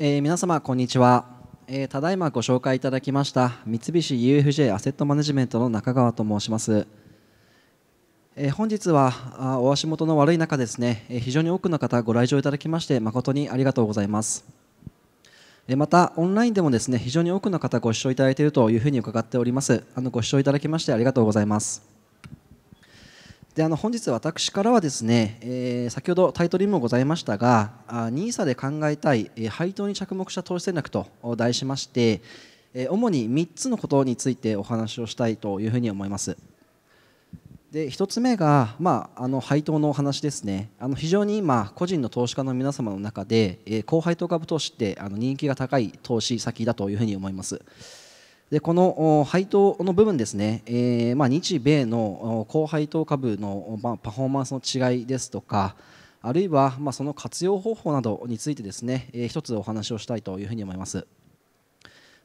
えー、皆様こんにちは、えー、ただいまご紹介いただきました三菱 UFJ アセットマネジメントの中川と申します、えー、本日はお足元の悪い中ですね、え非常に多くの方ご来場いただきまして誠にありがとうございます、えまたオンラインでもですね非常に多くの方ご視聴いただいているというふうに伺っておりますあのご視聴いただきましてありがとうございますであの本日私からはですね、えー、先ほどタイトルにもございましたが NISA で考えたい、えー、配当に着目した投資戦略と題しまして、えー、主に3つのことについてお話をしたいというふうに思います。で1つ目が、まあ、あの配当のお話ですねあの非常に今個人の投資家の皆様の中で、え高配当株投資ってあの人気が高い投資先だというふうに思います。でこの配当の部分ですね、えー、まあ、日米の高配当株の、まあ、パフォーマンスの違いですとか、あるいは、まあ、その活用方法などについてですね、えー、一つお話をしたいというふうに思います。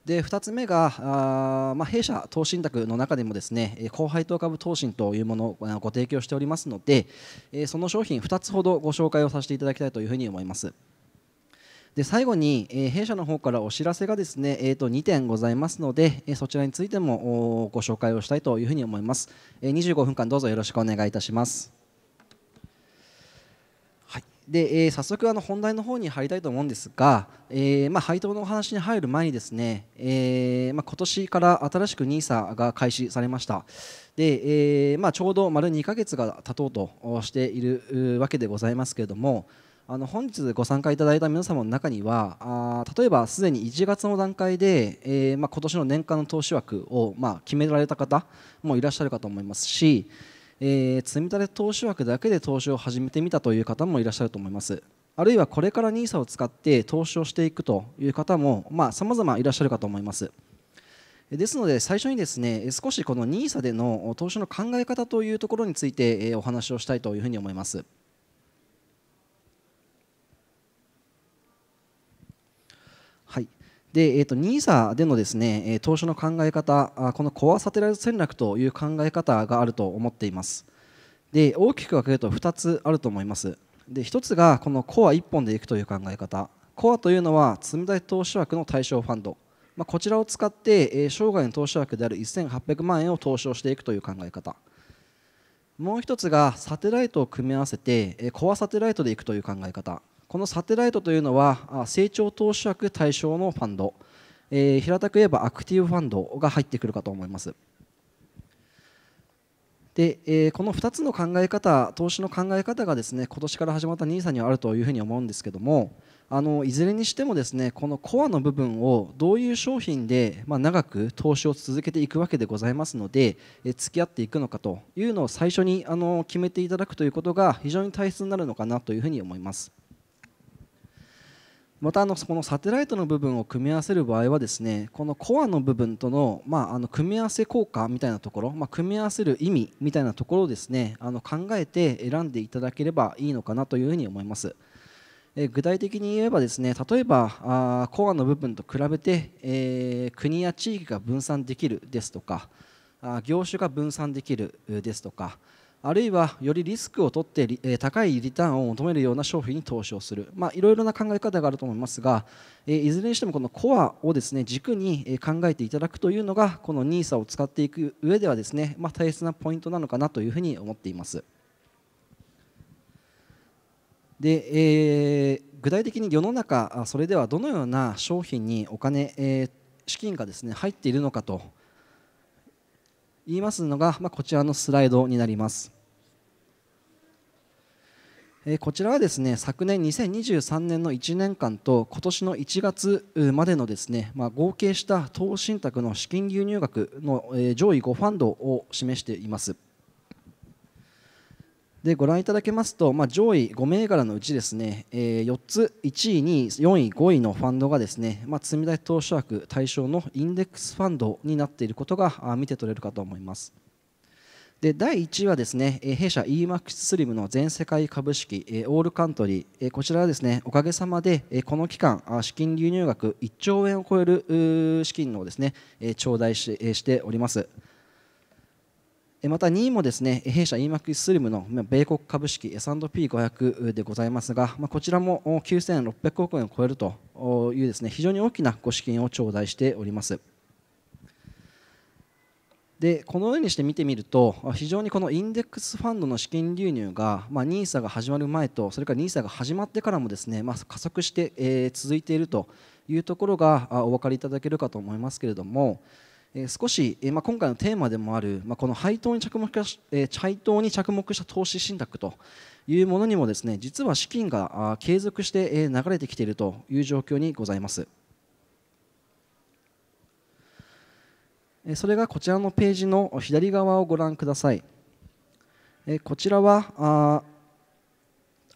で2つ目が、あまあ、弊社投資信託の中でもですね高配当株投信というものをご提供しておりますので、えその商品2つほどご紹介をさせていただきたいというふうに思います。で最後に、え弊社の方からお知らせがですね、えー、と2点ございますので、えそちらについてもおご紹介をしたいというふうに思います、え25分間どうぞよろしくお願いいたしますで、えー、早速あの本題の方に入りたいと思うんですが、えー、まあ、配当のお話に入る前にですね、えー、まあ、今年から新しく NISA が開始されましたで、えまあ、ちょうど丸2ヶ月が経とうとしているわけでございますけれども、あの本日ご参加いただいた皆様の中にはあ例えばすでに1月の段階で、えーまあ、今年の年間の投資枠を、まあ、決められた方もいらっしゃるかと思いますし、えー、積み立て投資枠だけで投資を始めてみたという方もいらっしゃると思いますあるいはこれから NISA を使って投資をしていくという方もさまざ、まいらっしゃるかと思いますですので最初にですね少しこの NISA での投資の考え方というところについてお話をしたいというふうに思います。で、えーと、NISA でのですね投資の考え方このコアサテライト戦略という考え方があると思っていますで大きく分けると2つあると思いますで1つがこのコア1本でいくという考え方コアというのは積立投資枠の対象ファンド、まあ、こちらを使って、え生涯の投資枠である1800万円を投資をしていくという考え方もう1つがサテライトを組み合わせて、えコアサテライトでいくという考え方このサテライトというのは成長投資枠対象のファンド、えー、平たく言えばアクティブファンドが入ってくるかと思います。で、えー、この2つの考え方投資の考え方がですね今年から始まった NISA にはあるというふうに思うんですけどもあのいずれにしてもですねこのコアの部分をどういう商品で、まあ、長く投資を続けていくわけでございますので、え付き合っていくのかというのを最初にあの決めていただくということが非常に大切になるのかなというふうに思います。またあのこのサテライトの部分を組み合わせる場合はですねこのコアの部分との,、まあ、あの組み合わせ効果みたいなところ、まあ、組み合わせる意味みたいなところをですねあの考えて選んでいただければいいのかなというふうに思います。え具体的に言えばですね例えばあコアの部分と比べて、えー、国や地域が分散できるですとかあ業種が分散できるですとかあるいはよりリスクを取って高いリターンを求めるような商品に投資をする、まあ、いろいろな考え方があると思いますがいずれにしてもこのコアをですね軸に考えていただくというのがこの NISA を使っていく上ではですね、まあ、大切なポイントなのかなというふうに思っています。でえー、具体的に世の中それではどのような商品にお金、えー、資金がですね入っているのかと言いますのが、まあ、こちらのスライドになります。こちらはですね昨年2023年の1年間と今年の1月までのですね、まあ、合計した投資信託の資金流入額の上位5ファンドを示しています。でご覧いただけますと、まあ、上位5銘柄のうちですね、えー、4つ1位、2位、4位、5位のファンドがですね、まあ、積立投資枠対象のインデックスファンドになっていることが見て取れるかと思います。で第1はですね弊社 EMAXSLIM の全世界株式オールカントリーこちらはですねおかげさまでこの期間資金流入額1兆円を超える資金をですね頂戴しておりますまた2位もですね弊社 EMAXSLIM の米国株式 S&P500 でございますがこちらも9600億円を超えるというですね非常に大きなご資金を頂戴しております。でこのようにして見てみると非常にこのインデックスファンドの資金流入が、まあ、NISA が始まる前とそれから NISA が始まってからもですね、まあ、加速して、えー、続いているというところがお分かりいただけるかと思いますけれども、えー、少し、えーまあ、今回のテーマでもある、まあ、この配当に着目した、えー、配当に着目した投資信託というものにもですね実は資金が継続して流れてきているという状況にございます。それがこちらのページの左側をご覧ください。こちらは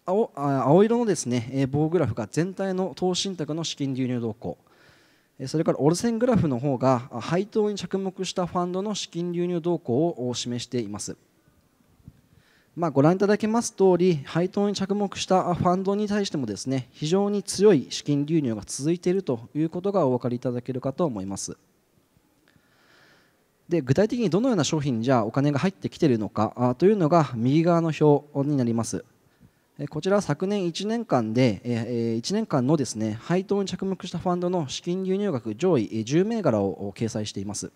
青青色のですね棒グラフが全体の投資信託の資金流入動向それから折れ線グラフの方が配当に着目したファンドの資金流入動向を示しています、まあ、ご覧いただけます通り配当に着目したファンドに対してもですね非常に強い資金流入が続いているということがお分かりいただけるかと思いますで具体的にどのような商品にじゃあお金が入ってきているのかというのが右側の表になりますこちら昨年1年間で1年間のですね配当に着目したファンドの資金流入額上位10銘柄を掲載しています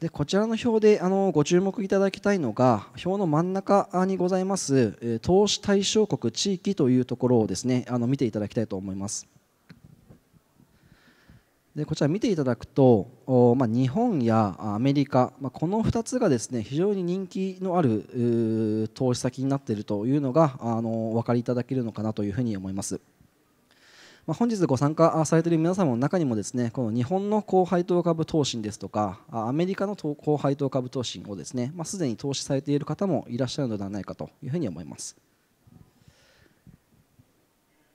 でこちらの表であのご注目いただきたいのが表の真ん中にございます投資対象国地域というところをですねあの見ていただきたいと思います。でこちら見ていただくと、まあ、日本やアメリカ、まあ、この2つがですね非常に人気のある投資先になっているというのがあのお分かりいただけるのかなというふうに思います。まあ、本日ご参加されている皆様の中にもですねこの日本の高配当株投資ですとかアメリカの高配当株投資をですね、まあ、すでに投資されている方もいらっしゃるのではないかというふうに思います。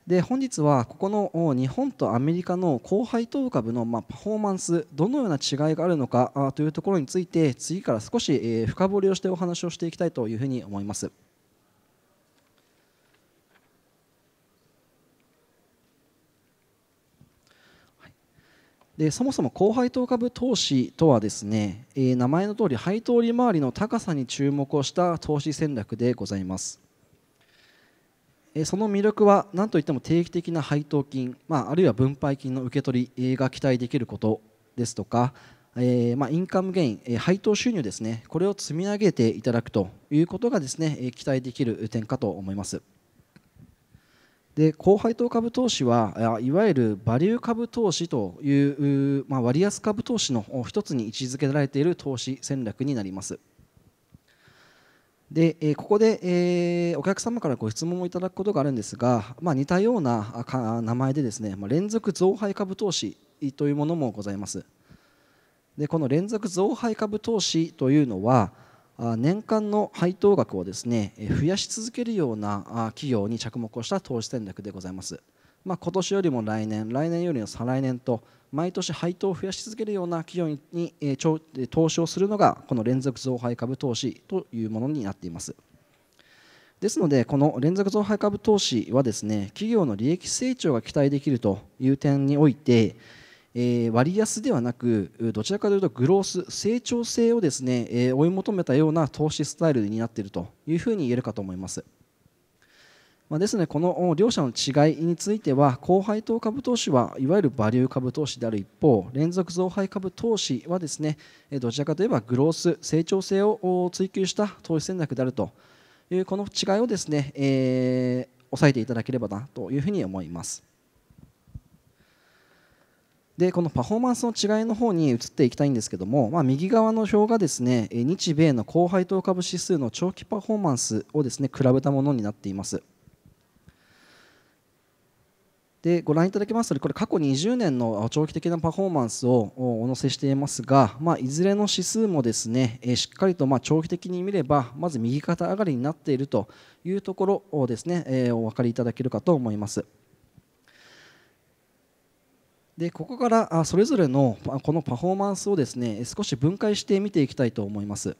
で本日はここの日本とアメリカの後輩投株のまパフォーマンスどのような違いがあるのかというところについて次から少し深掘りをしてお話をしていきたいというふうに思います。でそもそも高配当株投資とはですね、え名前の通り配当利回りの高さに注目をした投資戦略でございます。その魅力は何といっても定期的な配当金、まあ、あるいは分配金の受け取りが期待できることですとか、えー、まあ、インカムゲイン、え配当収入ですね、これを積み上げていただくということがですね、え期待できる点かと思います。で高配当株投資はいわゆるバリュー株投資という、まあ、割安株投資の1つに位置づけられている投資戦略になります。で、えー、ここで、えー、お客様からご質問をいただくことがあるんですが、まあ、似たような名前でですね、まあ、連続増配株投資というものもございますでこの連続増配株投資というのは年間の配当額をですね増やし続けるような企業に着目をした投資戦略でございます。まあ、今年よりも来年来年よりも再来年と毎年配当を増やし続けるような企業に、え投資をするのがこの連続増配株投資というものになっていますですのでこの連続増配株投資はですね企業の利益成長が期待できるという点において、え割安ではなくどちらかというとグロース成長性をですね、え追い求めたような投資スタイルになっているというふうに言えるかと思います。まあ、ですね、この両者の違いについては後配当株投資はいわゆるバリュー株投資である一方連続増配株投資はですねどちらかといえばグロース成長性を追求した投資戦略であるというこの違いをですね、えー、抑えていただければなというふうに思います。でこのパフォーマンスの違いの方に移っていきたいんですけども、まあ、右側の表がですね日米の高配当株指数の長期パフォーマンスをですね比べたものになっています。でご覧いただきますとこれ過去20年の長期的なパフォーマンスをお載せしていますが、まあ、いずれの指数もですねしっかりとま長期的に見ればまず右肩上がりになっているというところをですねお分かりいただけるかと思います。でここからそれぞれのこのパフォーマンスをですね少し分解して見ていきたいと思います。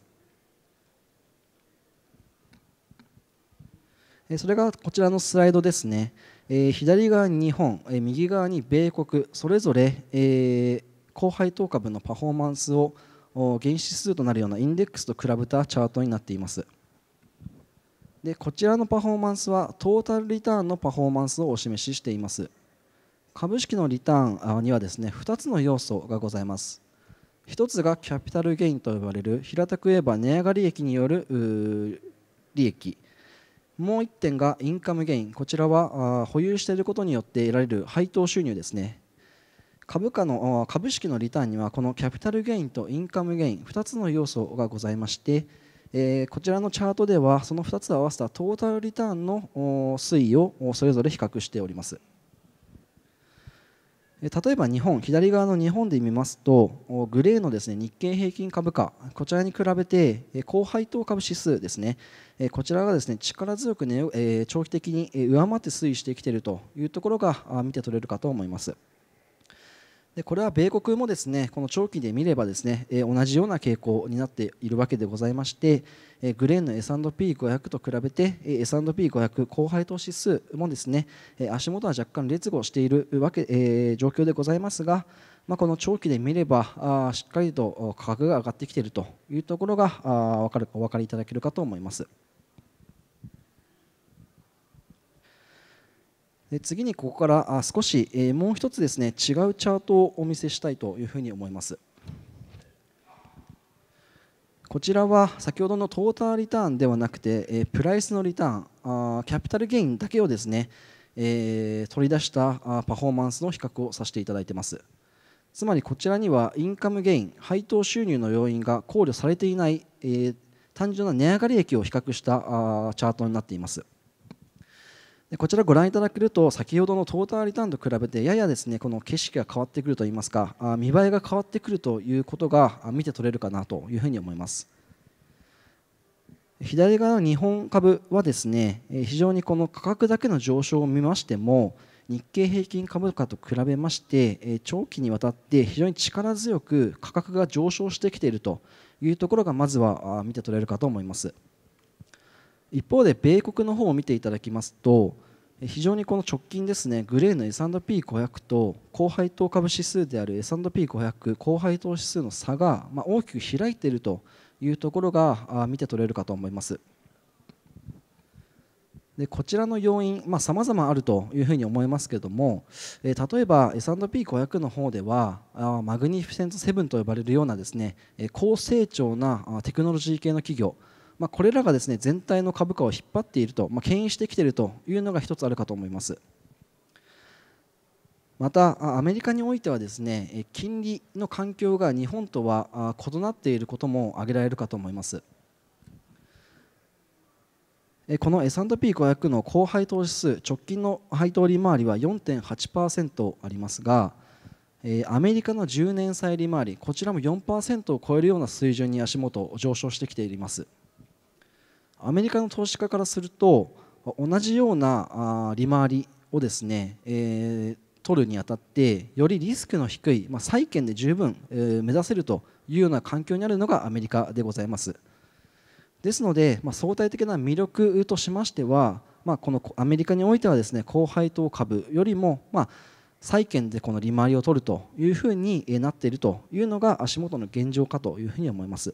それがこちらのスライドですね。えー、左側に日本、えー、右側に米国それぞれ、えー、高配当株のパフォーマンスを原指数となるようなインデックスと比べたチャートになっていますでこちらのパフォーマンスはトータルリターンのパフォーマンスをお示ししています株式のリターンにはですね2つの要素がございます1つがキャピタルゲインと呼ばれる平たく言えば値上がり益による利益もう1点がインカムゲインこちらは保有していることによって得られる配当収入ですね株価の株式のリターンにはこのキャピタルゲインとインカムゲイン2つの要素がございまして、えー、こちらのチャートではその2つを合わせたトータルリターンの推移をそれぞれ比較しております。例えば日本左側の日本で見ますとグレーのですね日経平均株価こちらに比べて高配当株指数ですねこちらがですね力強く、ね、長期的に上回って推移してきているというところが見て取れるかと思います。でこれは米国もですねこの長期で見ればですね、え同じような傾向になっているわけでございまして、えグレーンの S&P500 と比べて、え S&P500 後配当指数もですね、え足元は若干劣後しているわけ、え状況でございますが、まあ、この長期で見ればあしっかりと価格が上がってきているというところがあ分かるお分かりいただけるかと思います。で次にここからあ少し、えー、もう一つですね違うチャートをお見せしたいというふうに思います。こちらは先ほどのトータルリターンではなくて、えー、プライスのリターンあーキャピタルゲインだけをですね、えー、取り出したあパフォーマンスの比較をさせていただいてますつまりこちらにはインカムゲイン配当収入の要因が考慮されていない、えー、単純な値上がり益を比較したあチャートになっていますこちらご覧いただけると先ほどのトータルリターンと比べてややですねこの景色が変わってくるといいますか見栄えが変わってくるということが見て取れるかなというふうに思います左側の日本株はですね非常にこの価格だけの上昇を見ましても日経平均株価と比べまして長期にわたって非常に力強く価格が上昇してきているというところがまずは見て取れるかと思います。一方で米国の方を見ていただきますと非常にこの直近ですねグレーの S&P500 と高配当株指数である S&P500 高配当指数の差が、ま大きく開いているというところが見て取れるかと思います。でこちらの要因さまざ、まあ、るというふうに思いますけれども、え例えば S&P500 の方ではあマグニフィセント7と呼ばれるようなですね高成長なテクノロジー系の企業まあ、これらがですね全体の株価を引っ張っていると、まあ、牽引してきているというのが1つあるかと思います。またアメリカにおいてはですね金利の環境が日本とは異なっていることも挙げられるかと思いますこの S&P500 の高配当指数直近の配当利回りは4.8%ありますがアメリカの10年債利回りこちらも4%を超えるような水準に足元上昇してきていますアメリカの投資家からすると同じような利回りをですね、えー、取るにあたってよりリスクの低い、まあ、債券で十分、えー、目指せるというような環境にあるのがアメリカでございますですので、まあ、相対的な魅力としましては、まあ、このアメリカにおいてはですね高配当株よりも、まあ、債券でこの利回りを取るというふうになっているというのが足元の現状かというふうに思います。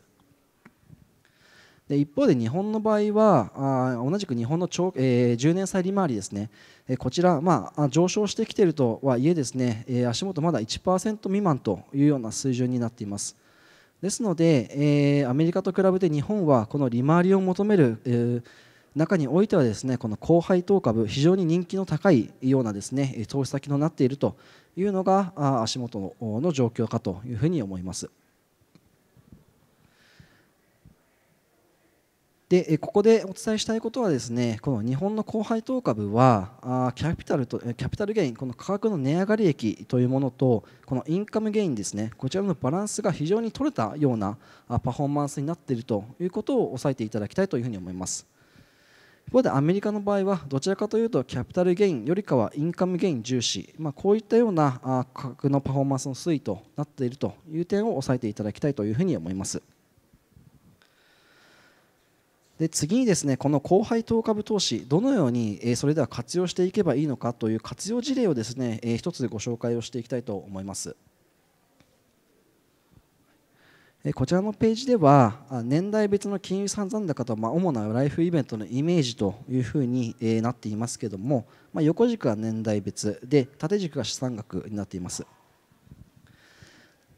で一方で日本の場合はあ同じく日本の長、えー、10年債利回りですね、えー、こちら、まあ、上昇してきているとはいえですね、えー、足元まだ1%未満というような水準になっています。ですので、えー、アメリカと比べて日本はこの利回りを求める、えー、中においてはですねこの高配当株非常に人気の高いようなですね投資先となっているというのが足元の状況かというふうに思います。でここでお伝えしたいことはですねこの日本の後輩当株はキャピタルとキャピタルゲインこの価格の値上がり益というものとこのインカムゲインですねこちらのバランスが非常に取れたようなパフォーマンスになっているということを押さえていただきたいというふうに思います。一方でアメリカの場合はどちらかというとキャピタルゲインよりかはインカムゲイン重視、まあ、こういったような価格のパフォーマンスの推移となっているという点を押さえていただきたいというふうに思います。で次にですねこの後輩投株投資どのようにそれでは活用していけばいいのかという活用事例をですね一つご紹介をしていきたいと思います。こちらのページでは年代別の金融産残高と主なライフイベントのイメージというふうになっていますけれども横軸は年代別で縦軸が資産額になっています。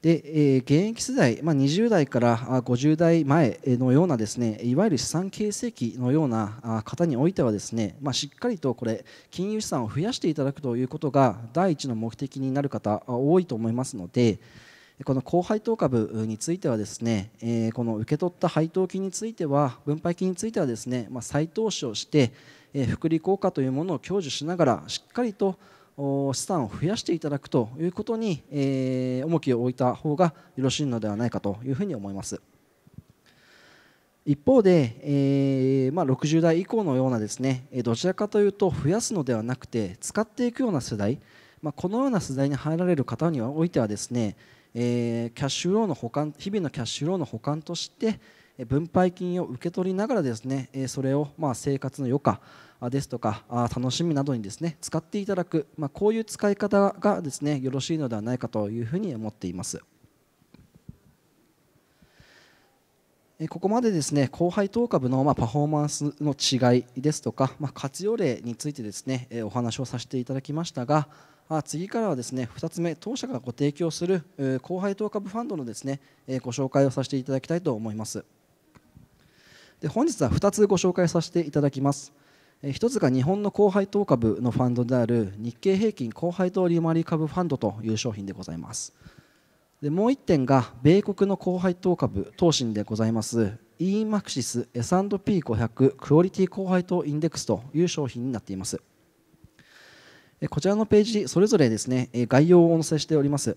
で、えー、現役世代、まあ、20代から50代前のようなですねいわゆる資産形成期のような方においてはですね、まあ、しっかりとこれ金融資産を増やしていただくということが第一の目的になる方多いと思いますのでこの高配当株についてはですね、えこの受け取った配当金については分配金についてはですね、まあ、再投資をして、え福利効果というものを享受しながらしっかりと資産を増やしていただくということに、えー、重きを置いた方がよろしいのではないかというふうに思います。一方で、えー、まあ、60代以降のようなですねどちらかというと増やすのではなくて使っていくような世代、まあ、このような世代に入られる方においてはですね、えー、キャッシュローの保管日々のキャッシュローの保管として、分配金を受け取りながらですねそれをま生活の余暇ですとか楽しみなどにですね使っていただく、まあ、こういう使い方がですねよろしいのではないかというふうに思っています。ここまでですね後輩等株のまパフォーマンスの違いですとか、まあ、活用例についてですねお話をさせていただきましたが次からはですね2つ目当社がご提供する後輩等株ファンドのですねご紹介をさせていただきたいと思います。で本日は2つご紹介させていただきます1つが日本の後配当株のファンドである日経平均後配当利回り株ファンドという商品でございますでもう1点が米国の後配当株投信でございます EMAXIS S&P500 クオリティ後配当インデックスという商品になっていますこちらのページそれぞれですね概要をお載せしております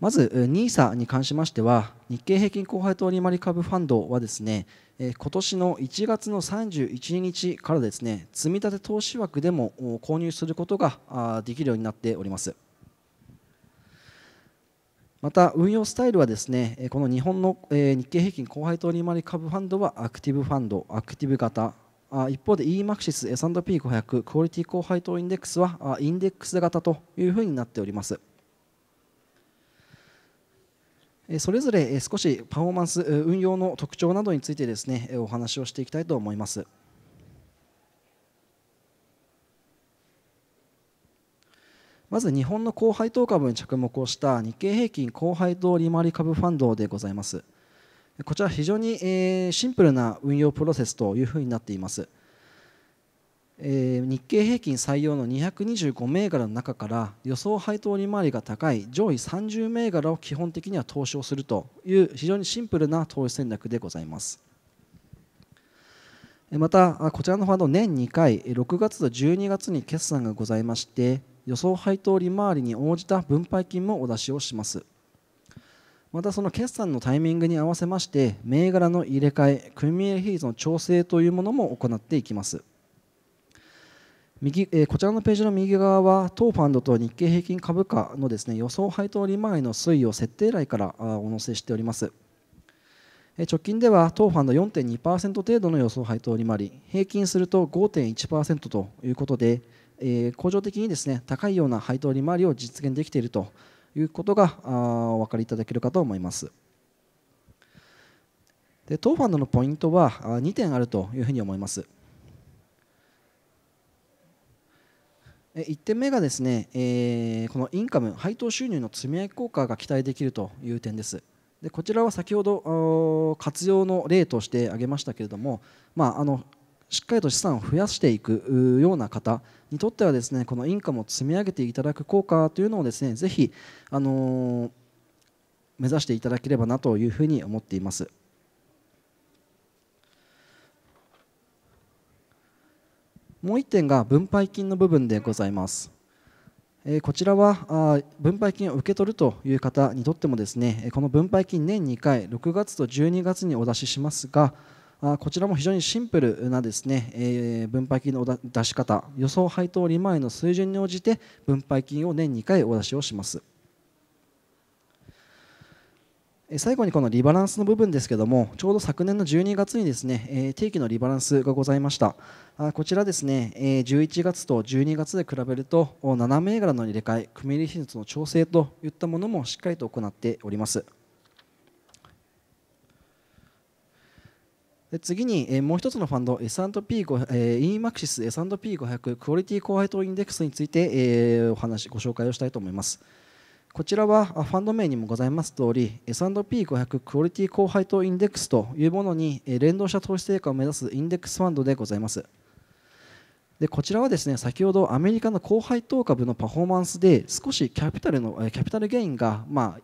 まず NISA に関しましては日経平均後配当利回り株ファンドはですねえ今年の1月の31日からですね積立投資枠でも購入することができるようになっております。また運用スタイルはですねこの日本の日経平均高配当利回り株ファンドはアクティブファンドアクティブ型一方で EMAXIS S&P500 クオリティ高配当インデックスはインデックス型というふうになっておりますそれぞれ少しパフォーマンス運用の特徴などについてですねお話をしていきたいと思います。まず日本の後配当株に着目をした日経平均後配当利回り株ファンドでございます。こちら非常にシンプルな運用プロセスというふうになっています。えー、日経平均採用の225銘柄の中から予想配当利回りが高い上位30銘柄を基本的には投資をするという非常にシンプルな投資戦略でございます。また、こちらのファンド年2回6月と12月に決算がございまして予想配当利回りに応じた分配金もお出しをします。またその決算のタイミングに合わせまして銘柄の入れ替え組み入れ比率の調整というものも行っていきます。右えー、こちらのページの右側は当ファンドと日経平均株価のですね予想配当利回りの推移を設定来からお載せしております。直近では当ファンド4.2%程度の予想配当利回り平均すると5.1%ということで、えー、恒常的にですね高いような配当利回りを実現できているということがあお分かりいただけるかと思います。で当ファンドのポイントは2点あるというふうに思います。1点目がですね、えー、このインカム配当収入の積み上げ効果が期待できるという点ですでこちらは先ほど活用の例として挙げましたけれども、まあ、あのしっかりと資産を増やしていくような方にとってはですねこのインカムを積み上げていただく効果というのをですねぜひ、あのー、目指していただければなというふうに思っています。もう1点が分配金の部分でございます。こちらは分配金を受け取るという方にとってもですねこの分配金年2回6月と12月にお出ししますがこちらも非常にシンプルなですね分配金の出し方予想配当利回りの水準に応じて分配金を年2回お出しをします。最後にこのリバランスの部分ですけどもちょうど昨年の12月にですね、え定期のリバランスがございましたあこちらですね、え11月と12月で比べると7銘柄の入れ替え組入り比率の調整といったものもしっかりと行っております次に、えもう1つのファンド S&P500、えー、EMAXIS S&P500 クオリティ高配当インデックスについて、えお話ご紹介をしたいと思います。こちらはファンド名にもございます通り S&P500 クオリティ高配当インデックスというものに連動した投資成果を目指すインデックスファンドでございますでこちらはですね先ほどアメリカの高配当株のパフォーマンスで少しキャピタルのキャピタルゲインがま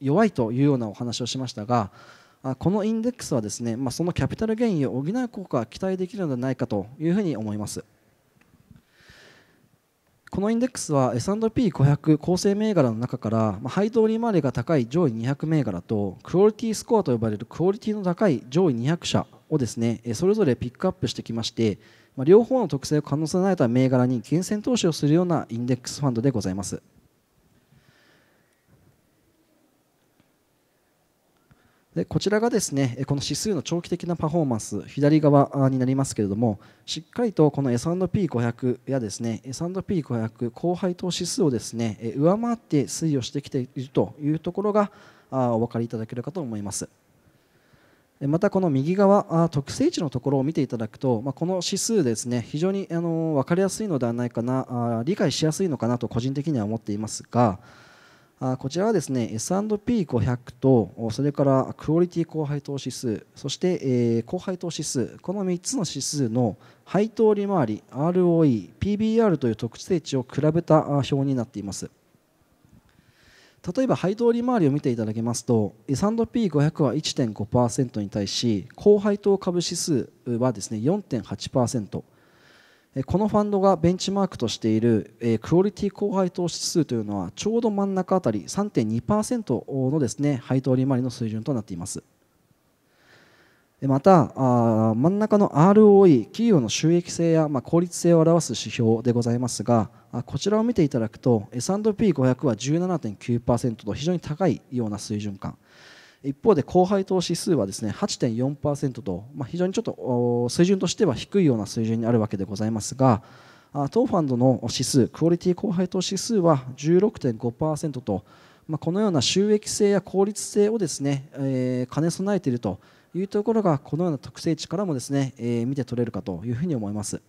弱いというようなお話をしましたがこのインデックスはですね、まそのキャピタルゲインを補う効果が期待できるのではないかというふうに思います。このインデックスは S&P500 構成銘柄の中から配当利回りが高い上位200銘柄とクオリティスコアと呼ばれるクオリティの高い上位200社をですねそれぞれピックアップしてきまして両方の特性を可能性のあた銘柄に厳選投資をするようなインデックスファンドでございます。でこちらがですねこの指数の長期的なパフォーマンス左側になりますけれどもしっかりとこの S&P500 やですね S&P500 後配当指数をですね上回って推移をしてきているというところがお分かりいただけるかと思います。またこの右側特性値のところを見ていただくと、まあ、この指数ですね非常にあの分かりやすいのではないかな理解しやすいのかなと個人的には思っていますがあこちらはですね S&P500 とそれからクオリティ後配当指数そして、えー、後配当指数この3つの指数の配当利回り ROE、PBR という特定値を比べた表になっています。例えば配当利回りを見ていただきますと S&P500 は1.5%に対し高配当株指数はですね4.8%このファンドがベンチマークとしているクオリティ高配当指数というのはちょうど真ん中あたり3.2%のですね配当利回りの水準となっていますまた真ん中の ROE 企業の収益性や効率性を表す指標でございますがこちらを見ていただくと S&P500 は17.9%と非常に高いような水準感一方で後輩投資指数はですね8.4%と、まあ、非常にちょっと水準としては低いような水準にあるわけでございますが当ファンドの指数クオリティ後輩投資指数は16.5%と、まあ、このような収益性や効率性をですね、えー、兼ね備えているというところがこのような特性値からもですね、えー、見て取れるかというふうに思います。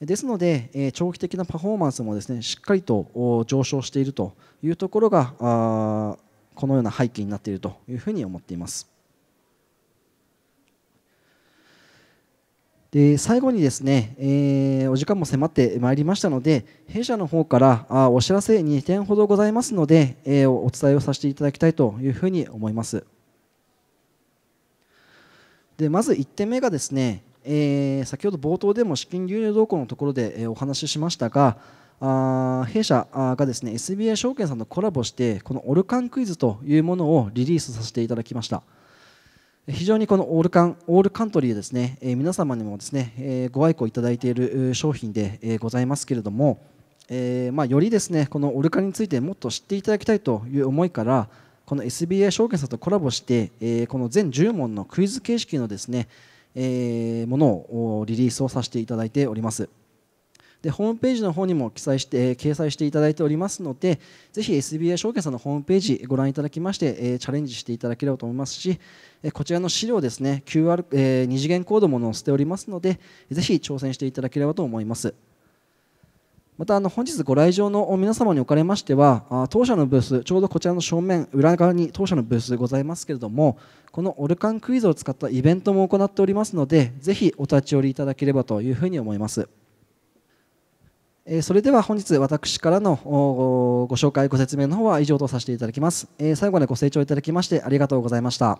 ですので、え長期的なパフォーマンスもですねしっかりと上昇しているというところがこのような背景になっているというふうに思っています。で最後にですね、えー、お時間も迫ってまいりましたので弊社の方からあお知らせ2点ほどございますので、えー、お伝えをさせていただきたいというふうに思いますでまず1点目がですね、えー、先ほど冒頭でも資金流入動向のところでお話ししましたがあ弊社がですね s b i 証券さんとコラボしてこのオルカンクイズというものをリリースさせていただきました非常にこのオールカンオールカントリーですね、え皆様にもですね、えご愛顧いただいている商品で、えございますけれども、えまあ、よりですねこのオルカンについてもっと知っていただきたいという思いからこの s b i 証券さんとコラボして、えこの全10問のクイズ形式のですね、えものをリリースをさせていただいております。でホームページの方にも記載して、掲載していただいておりますのでぜひ SBA 証券さんのホームページご覧いただきまして、えチャレンジしていただければと思いますし、えこちらの資料ですね QR、え2次元コードも載せておりますのでぜひ挑戦していただければと思いますまたあの本日ご来場の皆様におかれましては当社のブースちょうどこちらの正面裏側に当社のブースございますけれどもこのオルカンクイズを使ったイベントも行っておりますのでぜひお立ち寄りいただければというふうに思いますえそれでは本日私からのご紹介ご説明の方は以上とさせていただきます、え最後までご清聴いただきましてありがとうございました